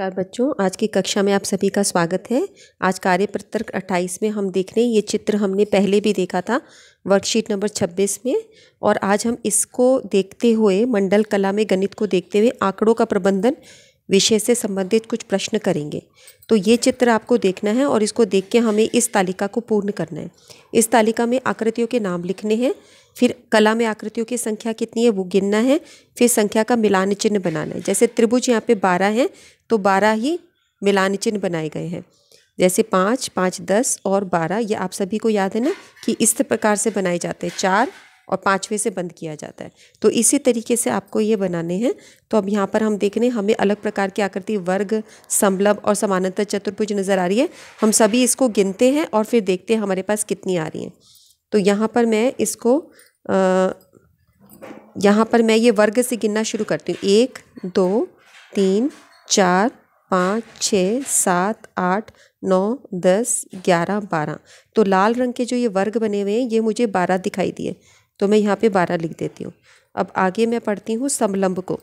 नमस्कार बच्चों आज की कक्षा में आप सभी का स्वागत है आज कार्य प्रतर्क अट्ठाईस में हम देख रहे हैं ये चित्र हमने पहले भी देखा था वर्कशीट नंबर छब्बीस में और आज हम इसको देखते हुए मंडल कला में गणित को देखते हुए आंकड़ों का प्रबंधन विषय से संबंधित कुछ प्रश्न करेंगे तो ये चित्र आपको देखना है और इसको देख के हमें इस तालिका को पूर्ण करना है इस तालिका में आकृतियों के नाम लिखने हैं फिर कला में आकृतियों की संख्या कितनी है वो गिनना है फिर संख्या का मिलान चिन्ह बनाना है जैसे त्रिभुज यहाँ पे बारह है तो बारह ही मिलान चिन्ह बनाए गए हैं जैसे पाँच पाँच दस और बारह ये आप सभी को याद है ना कि इस प्रकार से बनाए जाते हैं चार और पाँचवें से बंद किया जाता है तो इसी तरीके से आपको ये बनाने हैं तो अब यहाँ पर हम देख रहे हैं हमें अलग प्रकार की आकृति वर्ग संभलभ और समानांतर चतुर्भुज नज़र आ रही है हम सभी इसको गिनते हैं और फिर देखते हैं हमारे पास कितनी आ रही हैं तो यहाँ पर मैं इसको यहाँ पर मैं ये वर्ग से गिनना शुरू करती हूँ एक दो तीन चार पाँच छः सात आठ नौ दस ग्यारह बारह तो लाल रंग के जो ये वर्ग बने हुए हैं ये मुझे बारह दिखाई दिए तो मैं यहाँ पे बारह लिख देती हूँ अब आगे मैं पढ़ती हूँ समलंब को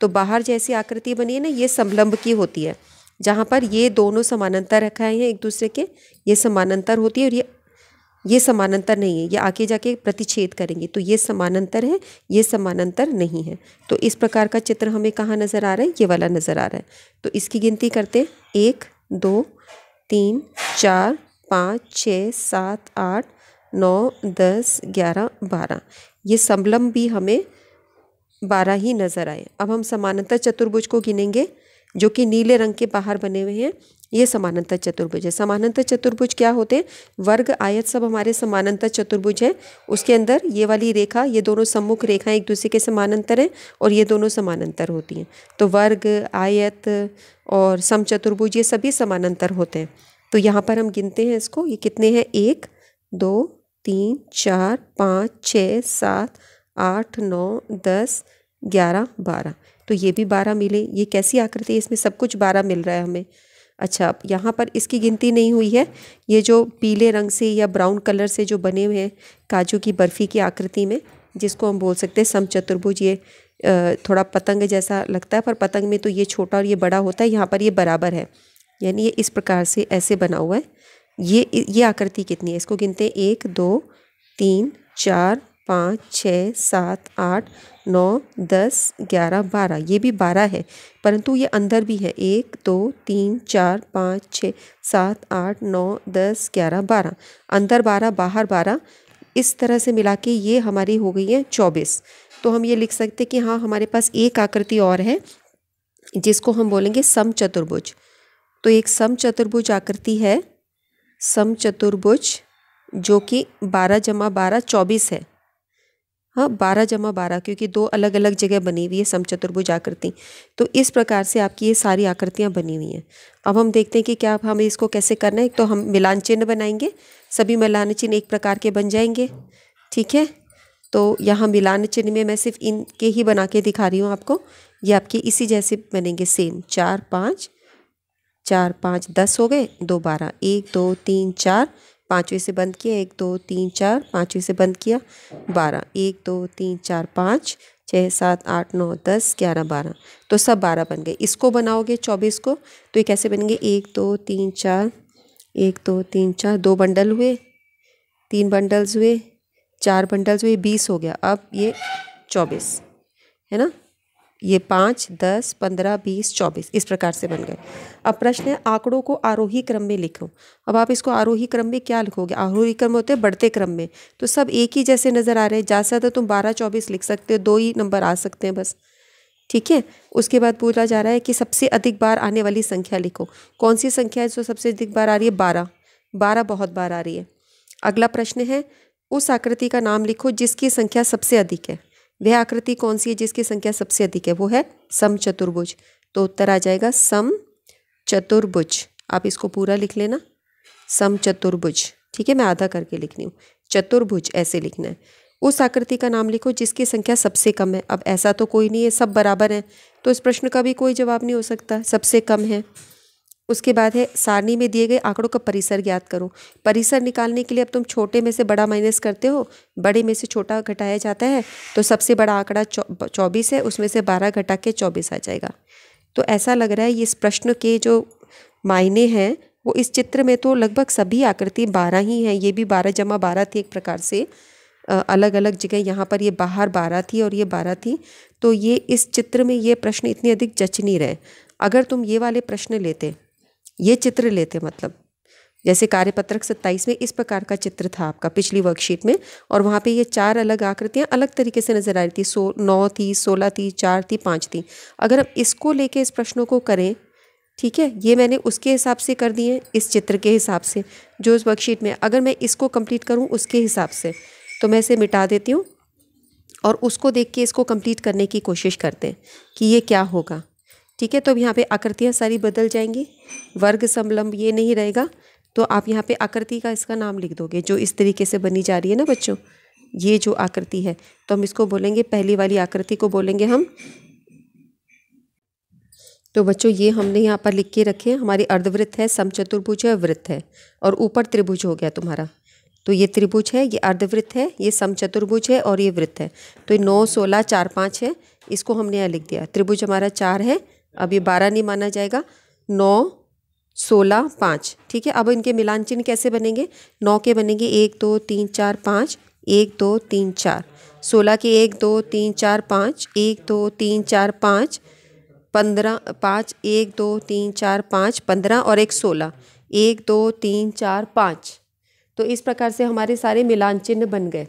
तो बाहर जैसी आकृति बनी है ना ये समलंब की होती है जहाँ पर ये दोनों समानांतर रखाए हैं एक दूसरे के ये समानांतर होती है और ये ये समानांतर नहीं है ये आके जाके प्रतिच्छेद करेंगे तो ये समानांतर है ये समानांतर नहीं है तो इस प्रकार का चित्र हमें कहाँ नज़र आ रहा है ये वाला नज़र आ रहा है तो इसकी गिनती करते हैं एक दो तीन चार पाँच छः सात आठ नौ दस ग्यारह बारह ये समलम भी हमें बारह ही नज़र आए अब हम समानांतर चतुर्भुज को गिनेंगे जो कि नीले रंग के बाहर बने हुए हैं ये समानांतर चतुर्भुज है समानांतर चतुर्भुज क्या होते हैं वर्ग आयत सब हमारे समानांतर चतुर्भुज हैं उसके अंदर ये वाली रेखा ये दोनों सम्मुख रेखाएं एक दूसरे के समानांतर हैं और ये दोनों समानांतर होती हैं तो वर्ग आयत और समचतुर्भुज ये सभी समानांतर होते हैं तो यहाँ पर हम गिनते हैं इसको ये कितने हैं एक दो तीन चार पाँच छः सात आठ नौ दस ग्यारह बारह तो ये भी बारह मिले ये कैसी आकृति है इसमें सब कुछ बारह मिल रहा है हमें अच्छा अब यहाँ पर इसकी गिनती नहीं हुई है ये जो पीले रंग से या ब्राउन कलर से जो बने हुए हैं काजू की बर्फ़ी की आकृति में जिसको हम बोल सकते हैं समचतुर्भुज ये थोड़ा पतंग जैसा लगता है पर पतंग में तो ये छोटा और ये बड़ा होता है यहाँ पर ये बराबर है यानी ये इस प्रकार से ऐसे बना हुआ है ये ये आकृति कितनी है इसको गिनते हैं एक दो तीन चार पाँच छः सात आठ नौ दस ग्यारह बारह ये भी बारह है परंतु ये अंदर भी है एक दो तीन चार पाँच छः सात आठ नौ दस ग्यारह बारह अंदर बारह बाहर बारह इस तरह से मिला के ये हमारी हो गई है चौबीस तो हम ये लिख सकते कि हाँ हमारे पास एक आकृति और है जिसको हम बोलेंगे सम चतुर्भुज तो एक सम चतुर्भुज आकृति है सम चतुर्भुज जो कि बारह जमा बारह चौबीस है हाँ बारह जमा बारह क्योंकि दो अलग अलग जगह बनी हुई है समचतुर्भुज आकृति तो इस प्रकार से आपकी ये सारी आकृतियाँ बनी हुई हैं अब हम देखते हैं कि क्या हमें इसको कैसे करना है तो हम मिलान चिन्ह बनाएंगे सभी मिलान चिन्ह एक प्रकार के बन जाएंगे ठीक है तो यहाँ मिलान चिन्ह में मैं सिर्फ इनके ही बना के दिखा रही हूँ आपको ये आपके इसी जैसे बनेंगे सेम चार पाँच चार पाँच दस हो गए दो बारह एक दो तीन चार पाँचवें से बंद किया एक दो तीन चार पाँचवें से बंद किया बारह एक दो तीन चार पाँच छः सात आठ नौ दस ग्यारह बारह तो सब बारह बन गए इसको बनाओगे चौबीस को तो ये कैसे बनेंगे एक दो तीन चार एक दो तीन चार दो बंडल हुए तीन बंडल्स हुए चार बंडल्स हुए बीस हो गया अब ये चौबीस है ना ये पाँच दस पंद्रह बीस चौबीस इस प्रकार से बन गए अब प्रश्न है आंकड़ों को आरोही क्रम में लिखो अब आप इसको आरोही क्रम में क्या लिखोगे आरोही क्रम होते हैं बढ़ते क्रम में तो सब एक ही जैसे नज़र आ रहे हैं जैसा तो तुम बारह चौबीस लिख सकते हो दो ही नंबर आ सकते हैं बस ठीक है उसके बाद पूछा जा रहा है कि सबसे अधिक बार आने वाली संख्या लिखो कौन सी संख्या है जो सबसे अधिक बार आ रही है बारह बारह बहुत बार आ रही है अगला प्रश्न है उस आकृति का नाम लिखो जिसकी संख्या सबसे अधिक है वह आकृति कौन सी है जिसकी संख्या सबसे अधिक है वो है सम चतुर्भुज तो उत्तर आ जाएगा सम चतुर्भुज आप इसको पूरा लिख लेना सम चतुर्भुज ठीक है मैं आधा करके लिखनी हूँ चतुर्भुज ऐसे लिखना है उस आकृति का नाम लिखो जिसकी संख्या सबसे कम है अब ऐसा तो कोई नहीं है सब बराबर है तो इस प्रश्न का भी कोई जवाब नहीं हो सकता सबसे कम है उसके बाद है सारणी में दिए गए आंकड़ों का परिसर ज्ञात करो परिसर निकालने के लिए अब तुम छोटे में से बड़ा माइनस करते हो बड़े में से छोटा घटाया जाता है तो सबसे बड़ा आंकड़ा चौबीस है उसमें से बारह घटा के चौबीस आ जाएगा तो ऐसा लग रहा है ये इस प्रश्न के जो मायने हैं वो इस चित्र में तो लगभग सभी आकृति बारह ही हैं ये भी बारह जमा बारह थी एक प्रकार से अलग अलग जगह यहाँ पर ये बाहर बारह थी और ये बारह थी तो ये इस चित्र में ये प्रश्न इतनी अधिक जच नहीं रहे अगर तुम ये वाले प्रश्न लेते ये चित्र लेते मतलब जैसे कार्यपत्रक सत्ताईस में इस प्रकार का चित्र था आपका पिछली वर्कशीट में और वहाँ पे ये चार अलग आकृतियाँ अलग तरीके से नज़र आ रही थी सो नौ थी सोलह थी चार थी पाँच थी अगर हम इसको लेके इस प्रश्नों को करें ठीक है ये मैंने उसके हिसाब से कर दिए इस चित्र के हिसाब से जो इस वर्कशीट में अगर मैं इसको कम्प्लीट करूँ उसके हिसाब से तो मैं इसे मिटा देती हूँ और उसको देख के इसको कम्प्लीट करने की कोशिश करते हैं कि ये क्या होगा ठीक है तो अब यहाँ पे आकृतियाँ सारी बदल जाएंगी वर्ग समलंब ये नहीं रहेगा तो आप यहाँ पे आकृति का इसका नाम लिख दोगे जो इस तरीके से बनी जा रही है ना बच्चों ये जो आकृति है तो हम इसको बोलेंगे पहली वाली आकृति को बोलेंगे हम तो बच्चों ये हमने यहाँ पर लिख के रखे हैं हमारी अर्धवृत्त है समचतुर्भुज है वृत्त है और ऊपर त्रिभुज हो गया तुम्हारा तो ये त्रिभुज है ये अर्धवृत्त है ये समचतुर्भुज है और ये वृत्त है तो ये नौ सोलह चार पाँच है इसको हमने यहाँ लिख दिया त्रिभुज हमारा चार है अब ये बारह नहीं माना जाएगा नौ सोलह पाँच ठीक है अब इनके मिलान चिन्ह कैसे बनेंगे नौ के बनेंगे एक दो तीन चार पाँच एक दो तीन चार सोलह के एक दो तीन चार पाँच एक दो तीन चार पाँच पंद्रह पाँच एक दो तीन चार पाँच पंद्रह और एक सोलह एक दो तीन चार पाँच तो इस प्रकार से हमारे सारे मिलान चिन्ह बन गए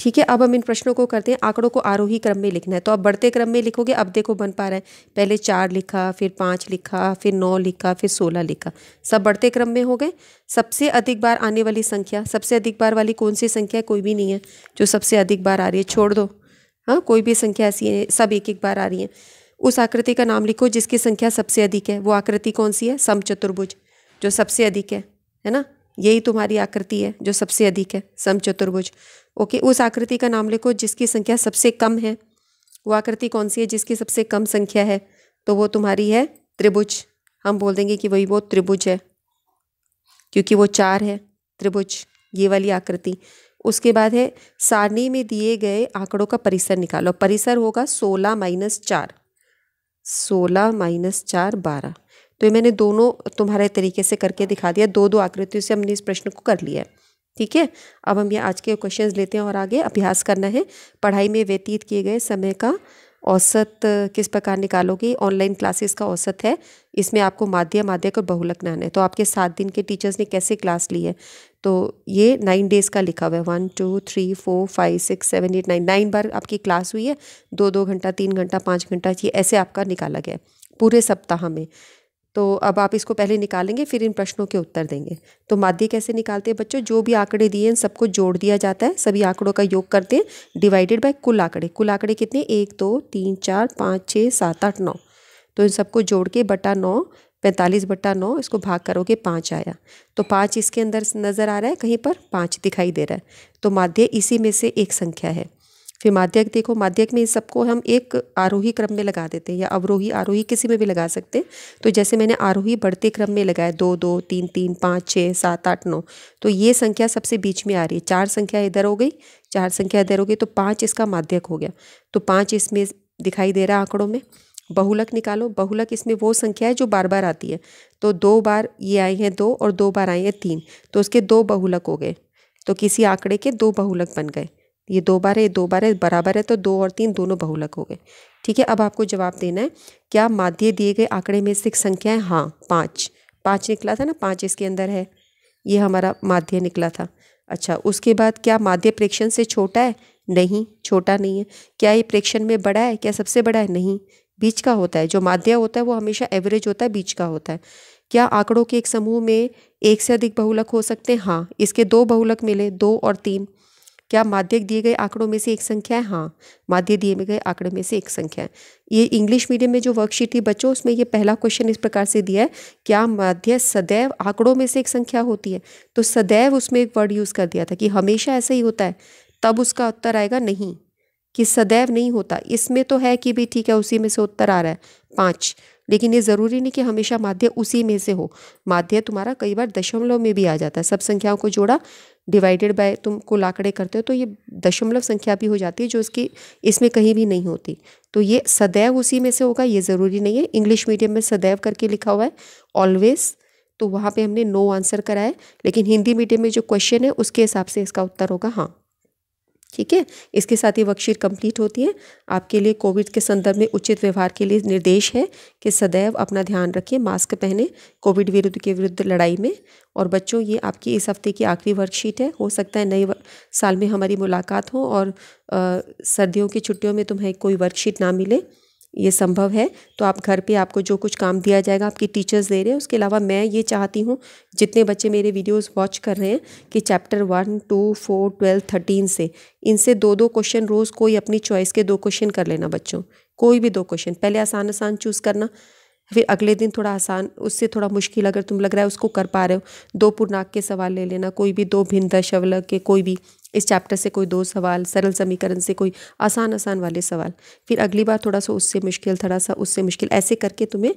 ठीक है अब हम इन प्रश्नों को करते हैं आंकड़ों को आरोही क्रम में लिखना है तो अब बढ़ते क्रम में लिखोगे अब देखो बन पा रहा है पहले चार लिखा फिर पाँच लिखा फिर नौ लिखा फिर सोलह लिखा सब बढ़ते क्रम में हो गए सबसे अधिक बार आने वाली संख्या सबसे अधिक बार वाली कौन सी संख्या है कोई भी नहीं है जो सबसे अधिक बार आ रही है छोड़ दो हाँ कोई भी संख्या ऐसी है सब एक एक बार आ रही है उस आकृति का नाम लिखो जिसकी संख्या सबसे अधिक है वो आकृति कौन सी है समचतुर्भुज जो सबसे अधिक है है ना यही तुम्हारी आकृति है जो सबसे अधिक है समचतुर्भुज ओके उस आकृति का नाम लिखो जिसकी संख्या सबसे कम है वो आकृति कौन सी है जिसकी सबसे कम संख्या है तो वो तुम्हारी है त्रिभुज हम बोल देंगे कि वही वो त्रिभुज है क्योंकि वो चार है त्रिभुज ये वाली आकृति उसके बाद है सारणी में दिए गए आंकड़ों का परिसर निकालो परिसर होगा सोलह माइनस चार सोलह माइनस चार बारह तो ये मैंने दोनों तुम्हारे तरीके से करके दिखा दिया दो दो आकृतियों से हमने इस प्रश्न को कर लिया है ठीक है अब हम ये आज के क्वेश्चन लेते हैं और आगे अभ्यास करना है पढ़ाई में व्यतीत किए गए समय का औसत किस प्रकार निकालोगे ऑनलाइन क्लासेस का औसत है इसमें आपको माध्यम माध्यक और बहुलक नान है तो आपके सात दिन के टीचर्स ने कैसे क्लास ली है तो ये नाइन डेज़ का लिखा हुआ है one two three four five six seven eight nine nine बार आपकी क्लास हुई है दो दो घंटा तीन घंटा पाँच घंटा ये ऐसे आपका निकाला गया है पूरे सप्ताह में तो अब आप इसको पहले निकालेंगे फिर इन प्रश्नों के उत्तर देंगे तो माध्य कैसे निकालते हैं बच्चों जो भी आंकड़े दिए हैं सबको जोड़ दिया जाता है सभी आंकड़ों का योग करते हैं डिवाइडेड बाय कुल आंकड़े कुल आंकड़े कितने एक दो तीन चार पाँच छः सात आठ नौ तो इन सबको जोड़ के बटा नौ पैंतालीस बट्टा नौ इसको भाग करोगे पाँच आया तो पाँच इसके अंदर नज़र आ रहा है कहीं पर पाँच दिखाई दे रहा है तो माध्य इसी में से एक संख्या है फिर माध्यक देखो माध्यक में इस सबको हम एक आरोही क्रम में लगा देते हैं या अवरोही आरोही किसी में भी लगा सकते हैं तो जैसे मैंने आरोही बढ़ते क्रम में लगाया दो दो तीन तीन पाँच छः सात आठ नौ तो ये संख्या सबसे बीच में आ रही है चार संख्या इधर हो गई चार संख्या इधर हो गई तो पाँच इसका माध्यक हो गया तो पाँच इसमें दिखाई दे रहा आंकड़ों में बहुलक निकालो बहुलक इसमें वो संख्या है जो बार बार आती है तो दो बार ये आई हैं दो और दो बार आई हैं तीन तो उसके दो बहुलक हो गए तो किसी आंकड़े के दो बहुलक बन गए ये दो बार है दो बार है बराबर है तो दो और तीन दोनों बहुलक हो गए ठीक है अब आपको जवाब देना है क्या माध्य दिए गए आंकड़े में संख्या है हाँ पाँच पाँच निकला था ना पाँच इसके अंदर है ये हमारा माध्य निकला था अच्छा उसके बाद क्या माध्य प्रेक्षण से छोटा है नहीं छोटा नहीं है क्या ये प्रेक्षण में बड़ा है क्या सबसे बड़ा है नहीं बीच का होता है जो माध्य होता है वो हमेशा एवरेज होता है बीच का होता है क्या आंकड़ों के एक समूह में एक से अधिक बहुलक हो सकते हैं हाँ इसके दो बहुलक मिले दो और तीन क्या माध्य दिए गए आंकड़ों में से एक संख्या है हाँ माध्य दिए गए आंकड़े में से एक संख्या है ये इंग्लिश मीडियम में जो वर्कशीट थी बच्चों उसमें ये पहला क्वेश्चन इस प्रकार से दिया है क्या माध्य सदैव आंकड़ों में से एक संख्या होती है तो सदैव उसमें एक वर्ड यूज़ कर दिया था कि हमेशा ऐसा ही होता है तब उसका उत्तर आएगा नहीं कि सदैव नहीं होता इसमें तो है कि भी ठीक है उसी में से उत्तर आ रहा है पाँच लेकिन ये ज़रूरी नहीं कि हमेशा माध्य उसी में से हो माध्य तुम्हारा कई बार दशमलव में भी आ जाता है सब संख्याओं को जोड़ा डिवाइडेड बाय तुम को लाकड़े करते हो तो ये दशमलव संख्या भी हो जाती है जो इसकी इसमें कहीं भी नहीं होती तो ये सदैव उसी में से होगा ये ज़रूरी नहीं है इंग्लिश मीडियम में सदैव करके लिखा हुआ है ऑलवेज तो वहाँ पे हमने नो आंसर कराया लेकिन हिंदी मीडियम में जो क्वेश्चन है उसके हिसाब से इसका उत्तर होगा हाँ ठीक है इसके साथ ही वर्कशीट कंप्लीट होती है आपके लिए कोविड के संदर्भ में उचित व्यवहार के लिए निर्देश है कि सदैव अपना ध्यान रखें मास्क पहने कोविड विरुद्ध के विरुद्ध लड़ाई में और बच्चों ये आपकी इस हफ्ते की आखिरी वर्कशीट है हो सकता है नए साल में हमारी मुलाकात हो और आ, सर्दियों की छुट्टियों में तुम्हें कोई वर्कशीट ना मिले ये संभव है तो आप घर पे आपको जो कुछ काम दिया जाएगा आपकी टीचर्स दे रहे हैं उसके अलावा मैं ये चाहती हूँ जितने बच्चे मेरे वीडियोस वॉच कर रहे हैं कि chapter one two four twelve thirteen से इनसे दो दो क्वेश्चन रोज़ कोई अपनी चॉइस के दो क्वेश्चन कर लेना बच्चों कोई भी दो क्वेश्चन पहले आसान आसान चूज़ करना फिर अगले दिन थोड़ा आसान उससे थोड़ा मुश्किल अगर तुम लग रहा है उसको कर पा रहे हो दो पूर्णाक के सवाल ले लेना कोई भी दो भिन्न दशवलक के कोई भी इस चैप्टर से कोई दो सवाल सरल समीकरण से कोई आसान आसान वाले सवाल फिर अगली बार थोड़ा सा उससे मुश्किल थोड़ा सा उससे मुश्किल ऐसे करके तुम्हें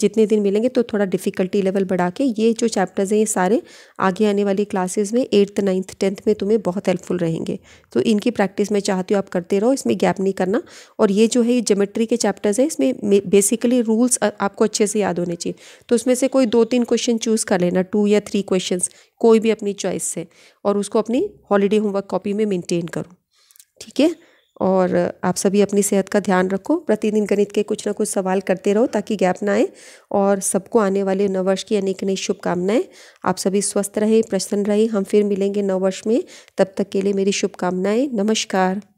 जितने दिन मिलेंगे तो थोड़ा डिफ़िकल्टी लेवल बढ़ा के ये जो चैप्टर्स हैं ये सारे आगे आने वाली क्लासेस में एट्थ नाइन्थ टेंथ में तुम्हें बहुत हेल्पफुल रहेंगे तो इनकी प्रैक्टिस मैं चाहती हूँ आप करते रहो इसमें गैप नहीं करना और ये जो है ये जोमेट्री के चैप्टर्स हैं इसमें बेसिकली रूल्स आपको अच्छे से याद होने चाहिए तो उसमें से कोई दो तीन क्वेश्चन चूज़ कर लेना टू या थ्री क्वेश्चन कोई भी अपनी चॉइस से और उसको अपनी हॉलीडे होमवर्क कॉपी में मेनटेन करूँ ठीक है और आप सभी अपनी सेहत का ध्यान रखो प्रतिदिन गणित के कुछ ना कुछ सवाल करते रहो ताकि गैप ना आए और सबको आने वाले नववर्ष की अनेक अनेक शुभकामनाएं आप सभी स्वस्थ रहें प्रसन्न रहें हम फिर मिलेंगे नववर्ष में तब तक के लिए मेरी शुभकामनाएं नमस्कार